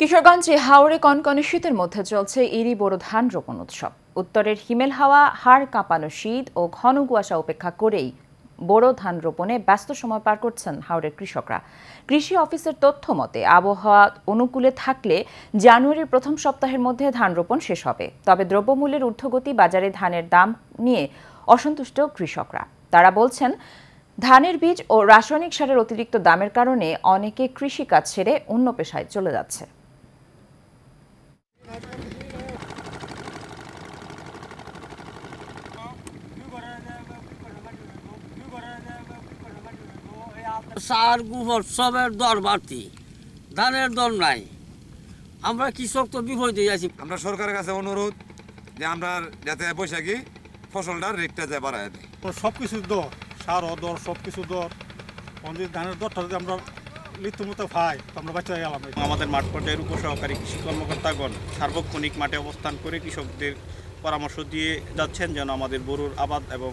কিশোরগঞ্জে হাওড়ে কনকনে শীতের মধ্যে চলছে ইরি বোরো ধান রোপণ উৎসব উত্তরের হিমেল হাওয়া হাড় কাঁপানো শীত ও ঘন কুয়াশা উপেক্ষা করেই বোরো ধান রোপণে ব্যস্ত সময় পার করছেন হাওড়ের কৃষকরা কৃষি অফিসের তথ্য মতে আবহাওয়া অনুকূলে থাকলে জানুয়ারির প্রথম সপ্তাহের মধ্যে ধান রোপণ শেষ হবে তবে দ্রব্যমূল্যের ঊর্ধ্বগতি বাজারে ধানের দাম নিয়ে অসন্তুষ্ট কৃষকরা তারা বলছেন ধানের বীজ ও রাসায়নিক সারের অতিরিক্ত দামের কারণে অনেকে কৃষিকাজ ছেড়ে অন্য পেশায় চলে যাচ্ছে সার গোবর সবের দর বাড়তি ধানের দর নাই আমরা কৃষক তো বিপরীত হয়ে আছি আমরা সরকারের কাছে অনুরোধ যে আমরা যাতে বৈশাখী ফসলটা রেটটা যায় বাড়ায় দেয় সব কিছু দর সার দর সব কিছু দর আমাদের ধানের দরটা যদি আমরা মৃত্যুমতো ভাই আমরা বাচ্চা গেলাম আমাদের মাঠ পর্যায়ের উপসহকারী কৃষি কর্মকর্তাগণ সার্বক্ষণিক মাঠে অবস্থান করে কৃষকদের পরামর্শ দিয়ে যাচ্ছেন যেন আমাদের বরুর আবাদ এবং